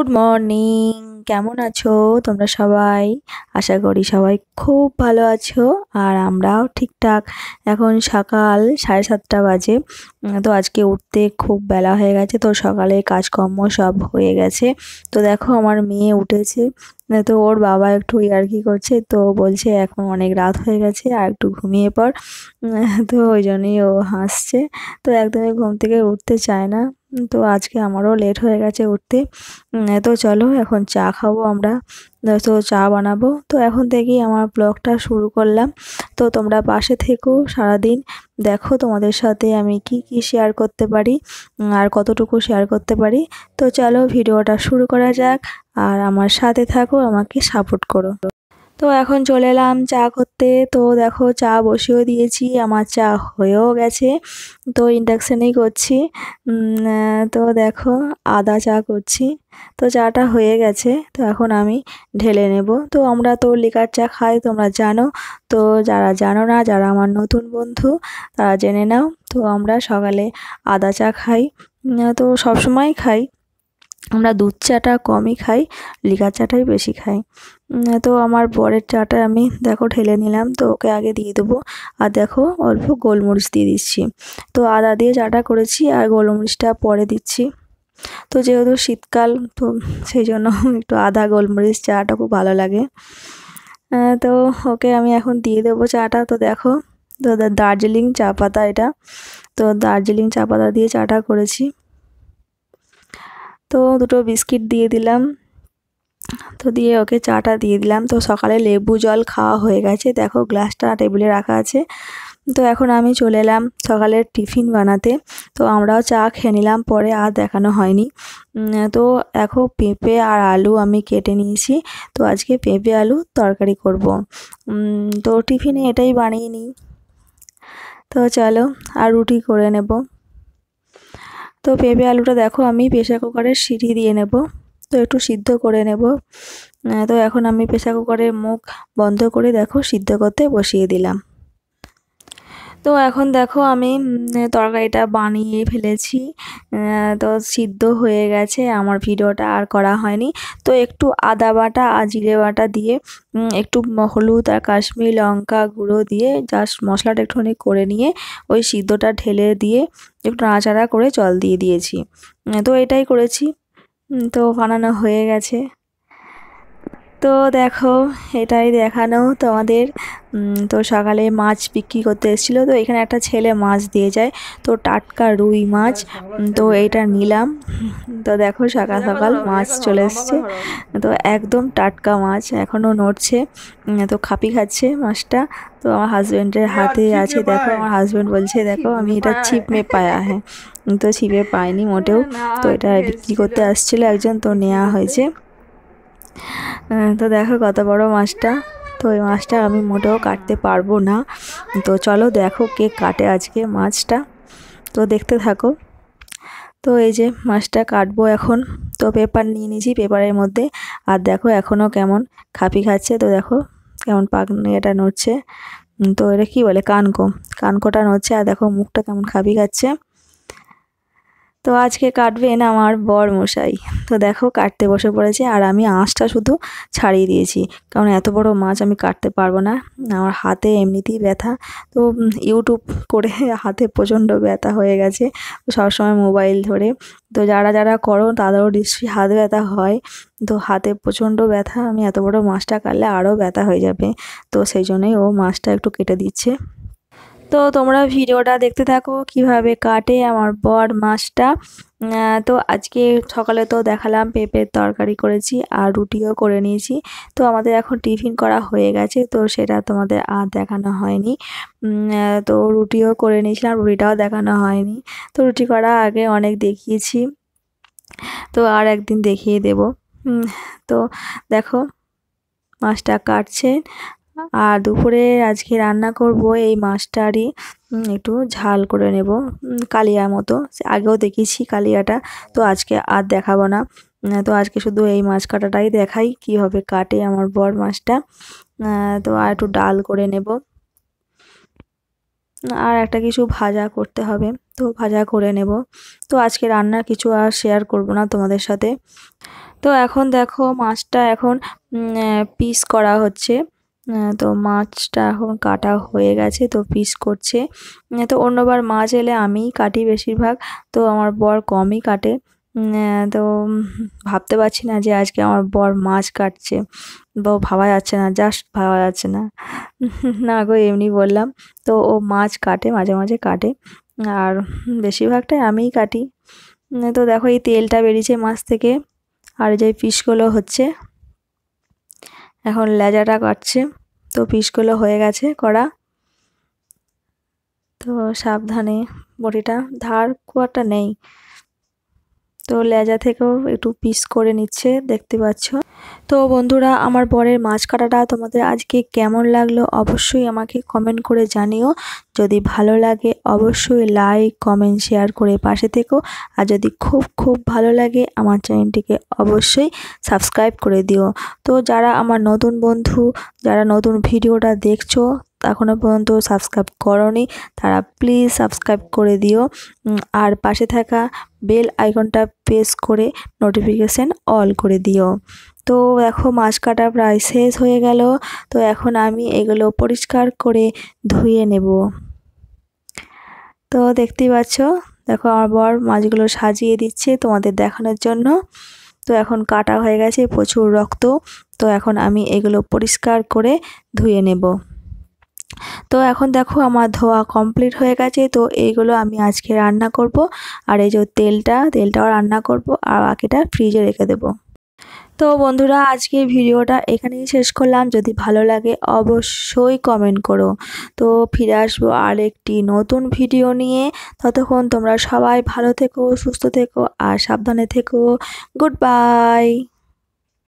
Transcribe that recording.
good morning কেমন আছো তোমরা সবাই আশা করি সবাই খুব ভালো আছো আর আমরাও ঠিকঠাক এখন সকাল সাড়ে সাতটা বাজে তো আজকে উঠতে খুব বেলা হয়ে গেছে তো সকালে কাজকর্ম সব হয়ে গেছে তো দেখো আমার মেয়ে উঠেছে তো ওর বাবা একটু ইয়ার্কি করছে তো বলছে এখন অনেক রাত হয়ে গেছে আর একটু ঘুমিয়ে পর তো ওই জন্যই ও হাসছে তো একদমই ঘুম থেকে উঠতে চায় না তো আজকে আমারও লেট হয়ে গেছে উঠতে তো চলো এখন চা খাবো আমরা তো চা বানাবো তো এখন থেকেই আমার ব্লগটা শুরু করলাম তো তোমরা পাশে থেকো সারাদিন দেখো তোমাদের সাথে আমি কি কি শেয়ার করতে পারি আর কতটুকু শেয়ার করতে পারি তো চলো ভিডিওটা শুরু করা যাক আর আমার সাথে থাকো আমাকে সাপোর্ট করো তো এখন চলে এলাম চা করতে তো দেখো চা বসিয়েও দিয়েছি আমার চা হয়েও গেছে তো ইন্ডাকশানেই করছি তো দেখো আদা চা করছি তো চাটা হয়ে গেছে তো এখন আমি ঢেলে নেব তো আমরা তো লিকার চা খাই তোমরা জানো তো যারা জানো না যারা আমার নতুন বন্ধু তারা জেনে নাও তো আমরা সকালে আদা চা খাই তো সবসময় খাই আমরা দুধ চাটা কমই খাই লিকার চাটাই বেশি খাই তো আমার বরের চাটা আমি দেখো ঢেলে নিলাম তো ওকে আগে দিয়ে দেবো আর দেখো অল্প গোলমরিচ দিয়ে দিচ্ছি তো আদা দিয়ে চাটা করেছি আর গোলমরিচটা পরে দিচ্ছি তো যেহেতু শীতকাল তো সেই জন্য একটু আদা গোলমরিচ চাটা খুব ভালো লাগে তো ওকে আমি এখন দিয়ে দেবো চাটা তো দেখো তো দার্জিলিং চা পাতা এটা তো দার্জিলিং চা পাতা দিয়ে চাটা করেছি তো দুটো বিস্কিট দিয়ে দিলাম তো দিয়ে ওকে চাটা দিয়ে দিলাম তো সকালে লেবু জল খাওয়া হয়ে গেছে দেখো গ্লাসটা টেবিলে রাখা আছে তো এখন আমি চলে এলাম সকালের টিফিন বানাতে তো আমরাও চা খেয়ে নিলাম পরে আর দেখানো হয়নি তো এখন পেঁপে আর আলু আমি কেটে নিয়েছি তো আজকে পেঁপে আলু তরকারি করব তো টিফিনে এটাই বানিয়ে নিই তো চলো আর রুটি করে নেব তো পেঁপে আলুটা দেখো আমি প্রেশার কুকারের সিঁড়ি দিয়ে নেব তো একটু সিদ্ধ করে নেব তো এখন আমি প্রেশার কুকারের মুখ বন্ধ করে দেখো সিদ্ধ করতে বসিয়ে দিলাম তো এখন দেখো আমি তরকারিটা বানিয়ে ফেলেছি তো সিদ্ধ হয়ে গেছে আমার ভিডিওটা আর করা হয়নি তো একটু আদা বাটা আর জিরে বাটা দিয়ে একটু হলুদ আর কাশ্মীরি লঙ্কা গুঁড়ো দিয়ে জাস্ট মশলাটা একটুখানি করে নিয়ে ওই সিদ্ধটা ঢেলে দিয়ে একটু নাড়াচাড়া করে জল দিয়ে দিয়েছি তো এটাই করেছি তো বানানো হয়ে গেছে তো দেখো এটাই দেখানো তোমাদের তো সকালে মাছ বিক্রি করতে এসেছিলো তো এখানে একটা ছেলে মাছ দিয়ে যায় তো টাটকা রুই মাছ তো এটা নিলাম তো দেখো সকাল সকাল মাছ চলে এসছে তো একদম টাটকা মাছ এখনও নড়ছে তো খাপি খাচ্ছে মাছটা তো আমার হাজব্যান্ডের হাতে আছে দেখো আমার হাজব্যান্ড বলছে দেখো আমি এটা ছিপ মে পায়া হ্যাঁ তো ছিপে পায়নি মোটেও তো এটা বিক্রি করতে আসছিলো একজন তো নেওয়া হয়েছে তো দেখো কত বড় মাছটা তো এই মাছটা আমি মোটেও কাটতে পারবো না তো চলো দেখো কে কাটে আজকে মাছটা তো দেখতে থাকো তো এই যে মাছটা কাটবো এখন তো পেপার নিয়ে নিয়েছি পেপারের মধ্যে আর দেখো এখনও কেমন খাপি খাচ্ছে তো দেখো কেমন পাক এটা নড়ছে তো এটা কি বলে কানকো কানকোটা নড়ছে আর দেখো মুখটা কেমন খাপি খাচ্ছে তো আজকে কাটবেন আমার বর মশাই তো দেখো কাটতে বসে পড়েছে আর আমি আঁশটা শুধু ছাড়িয়ে দিয়েছি কারণ এত বড় মাছ আমি কাটতে পারবো না আমার হাতে এমনিতেই ব্যথা তো ইউটিউব করে হাতে প্রচণ্ড ব্যথা হয়ে গেছে সবসময় মোবাইল ধরে তো যারা যারা করো তাদেরও নিশ্চয়ই হাত ব্যথা হয় তো হাতে প্রচণ্ড ব্যথা আমি এত বড় মাছটা কাটলে আরও ব্যথা হয়ে যাবে তো সেই জন্যই ও মাছটা একটু কেটে দিচ্ছে তো তোমরা ভিডিওটা দেখতে থাকো কিভাবে কাটে আমার বর মাছটা তো আজকে সকালে তো দেখালাম পেঁপের তরকারি করেছি আর রুটিও করে নিয়েছি তো আমাদের এখন টিফিন করা হয়ে গেছে তো সেটা তোমাদের আর দেখানো হয়নি তো রুটিও করে নিয়েছিলাম রুটিটাও দেখানো হয়নি তো রুটি করা আগে অনেক দেখিয়েছি তো আর একদিন দেখিয়ে দেব তো দেখো মাছটা কাটছে আর দুপুরে আজকে রান্না করব এই মাছটারই একটু ঝাল করে নেব কালিয়ার মতো আগেও দেখেছি কালিয়াটা তো আজকে আর দেখাবো না তো আজকে শুধু এই মাছ কাটাটাই দেখাই কীভাবে কাটে আমার বর মাছটা তো আর একটু ডাল করে নেব আর একটা কিছু ভাজা করতে হবে তো ভাজা করে নেব তো আজকে রান্নার কিছু আর শেয়ার করব না তোমাদের সাথে তো এখন দেখো মাছটা এখন পিস করা হচ্ছে তো মাছটা এখন কাটা হয়ে গেছে তো পিস করছে তো অন্যবার মাছ এলে আমিই কাটি বেশিরভাগ তো আমার বর কমই কাটে তো ভাবতে পারছি না যে আজকে আমার বর মাছ কাটছে বউ ভাবা যাচ্ছে না জাস্ট ভাবা যাচ্ছে না না গো এমনি বললাম তো ও মাছ কাটে মাঝে মাঝে কাটে আর বেশিরভাগটাই আমিই কাটি তো দেখো এই তেলটা বেরিয়েছে মাছ থেকে আর যে পিসগুলো হচ্ছে এখন লেজাটা কাটছে তো পিসগুলো হয়ে গেছে করা তো সাবধানে বটিটা ধার খুব একটা নেই তো লেজা থেকেও একটু পিস করে নিচ্ছে দেখতে পাচ্ছ তো বন্ধুরা আমার বরের মাছ কাটাটা তোমাদের আজকে কেমন লাগলো অবশ্যই আমাকে কমেন্ট করে জানিও যদি ভালো লাগে অবশ্যই লাইক কমেন্ট শেয়ার করে পাশে থেকো আর যদি খুব খুব ভালো লাগে আমার চ্যানেলটিকে অবশ্যই সাবস্ক্রাইব করে দিও তো যারা আমার নতুন বন্ধু যারা নতুন ভিডিওটা দেখছো এখনও পর্যন্ত সাবস্ক্রাইব করনি তারা প্লিজ সাবস্ক্রাইব করে দিও আর পাশে থাকা বেল আইকনটা প্রেস করে নোটিফিকেশান অল করে দিও তো দেখো মাছ কাটা প্রায় শেষ হয়ে গেল তো এখন আমি এগুলো পরিষ্কার করে ধুয়ে নেব তো দেখতেই পাচ্ছ দেখো আমার বর মাছগুলো সাজিয়ে দিচ্ছে তোমাদের দেখানোর জন্য তো এখন কাটা হয়ে গেছে প্রচুর রক্ত তো এখন আমি এগুলো পরিষ্কার করে ধুয়ে নেব তো এখন দেখো আমার ধোয়া কমপ্লিট হয়ে গেছে তো এইগুলো আমি আজকে রান্না করব আর এই যে তেলটা তেলটাও রান্না করব আর বাকিটা ফ্রিজে রেখে দেবো তো বন্ধুরা আজকে ভিডিওটা এখানেই শেষ করলাম যদি ভালো লাগে অবশ্যই কমেন্ট করো তো ফিরে আসবো আর একটি নতুন ভিডিও নিয়ে ততক্ষণ তোমরা সবাই ভালো থেকো সুস্থ থেকো আর সাবধানে থেকো গুড বাই